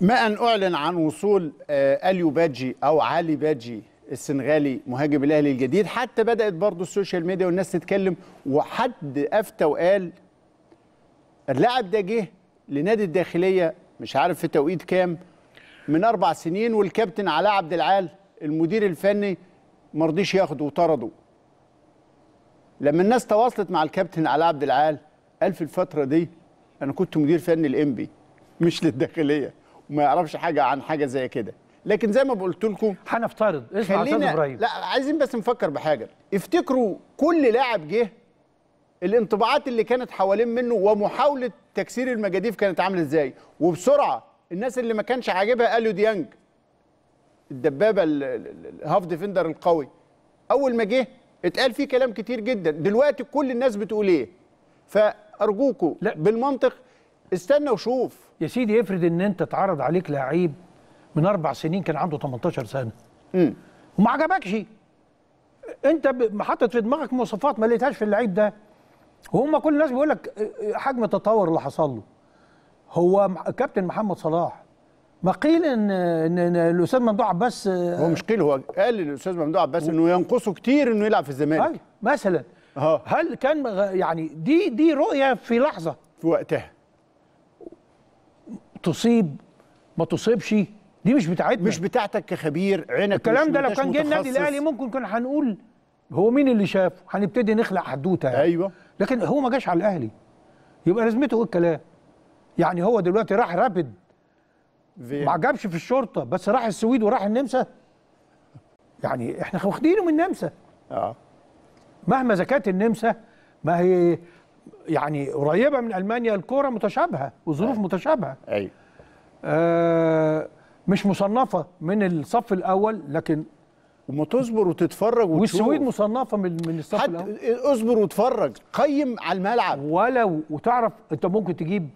ما أن أعلن عن وصول آه، أليو باجي أو علي باجي السنغالي مهاجم الأهلي الجديد حتى بدأت برضه السوشيال ميديا والناس تتكلم وحد أفتى وقال اللاعب ده جه لنادي الداخلية مش عارف في توقيت كام من أربع سنين والكابتن علاء عبد العال المدير الفني مرضيش ياخده وطرده لما الناس تواصلت مع الكابتن علاء عبد العال قال في الفترة دي أنا كنت مدير فني الإنبي مش للداخلية ما يعرفش حاجه عن حاجه زي كده لكن زي ما قلت لكم هنفترض اسمع خلينا ابراهيم لا عايزين بس نفكر بحاجه افتكروا كل لاعب جه الانطباعات اللي كانت حوالين منه ومحاوله تكسير المجاديف كانت عامله ازاي وبسرعه الناس اللي ما كانش عاجبها اليو ديانج الدبابه الهاف ديفندر القوي اول ما جه اتقال فيه كلام كتير جدا دلوقتي كل الناس بتقول ايه فارجوكوا بالمنطق استنى وشوف يا سيدي افرض ان انت اتعرض عليك لعيب من اربع سنين كان عنده 18 سنه امم وما عجبكش انت حاطط في دماغك مواصفات ما لقيتهاش في اللعيب ده وهم كل الناس بيقول لك آه، آه، حجم التطور اللي حصل له هو كابتن محمد صلاح ما قيل ان ان الاستاذ ممدوح عباس آه، هو مش قيل هو قال للاستاذ ممدوح عباس انه ينقصه كتير انه يلعب في الزمالك مثلا أوه. هل كان يعني دي دي رؤيه في لحظه في وقتها تصيب ما تصيبش دي مش بتاعتنا مش بتاعتك كخبير عينك الكلام ده لو كان جه النادي الاهلي ممكن كنا هنقول هو مين اللي شافه هنبتدي نخلع حدوته يعني. ايوه لكن هو ما جاش على الاهلي يبقى لازمته ايه الكلام يعني هو دلوقتي راح رابد ما عجبش في الشرطه بس راح السويد وراح النمسا يعني احنا واخدينه من النمسا اه مهما زكاه النمسا ما هي يعني قريبه من المانيا الكوره متشابهه وظروف أي. متشابهه ايوه آه مش مصنفه من الصف الاول لكن وما تصبر وتتفرج وتشوف والسويد مصنفه من من الصف الاول اصبر واتفرج قيم على الملعب ولو وتعرف انت ممكن تجيب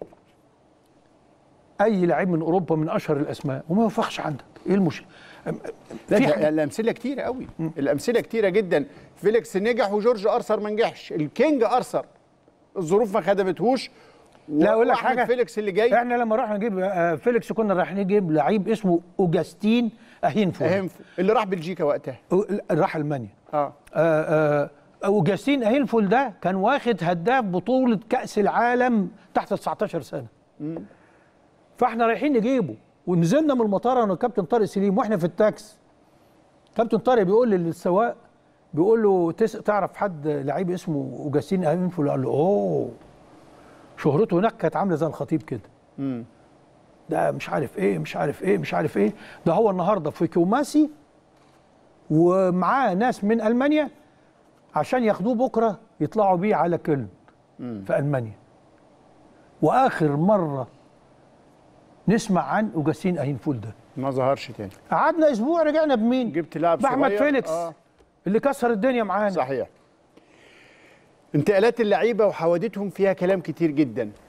اي لعيب من اوروبا من اشهر الاسماء وما يوفقش عندك ايه المشكله لا الامثله كتيره قوي الامثله كتيره جدا فيليكس نجح وجورج ارثر ما نجحش الكينج ارثر الظروف ما خدمتهوش لا اقول لك حاجه فيليكس اللي جاي احنا لما رحنا نجيب آه، فيليكس كنا رايحين نجيب لعيب اسمه اوجاستين اهينفو اهينفو اللي راح بلجيكا وقتها راح المانيا اه, آه, آه اوجاستين اهينفول ده كان واخد هداف بطوله كاس العالم تحت 19 سنه مم. فاحنا رايحين نجيبه ونزلنا من المطار انا والكابتن طارق سليم واحنا في التاكس كابتن طارق بيقول للسواق بيقول له تعرف حد لعيب اسمه اوجاستين انفلو قال له اوه شهرته هناك كانت عامله زي الخطيب كده امم ده مش عارف ايه مش عارف ايه مش عارف ايه ده هو النهارده في كوماسي ومعاه ناس من المانيا عشان ياخدوه بكره يطلعوا بيه على كل في المانيا واخر مره نسمع عن اوجاستين اهينفول ده ما ظهرش تاني قعدنا اسبوع رجعنا بمين جبت لاعب صغير باحمد فيليكس آه. اللي كسر الدنيا معانا صحيح انتقالات اللعيبه وحوادثهم فيها كلام كتير جدا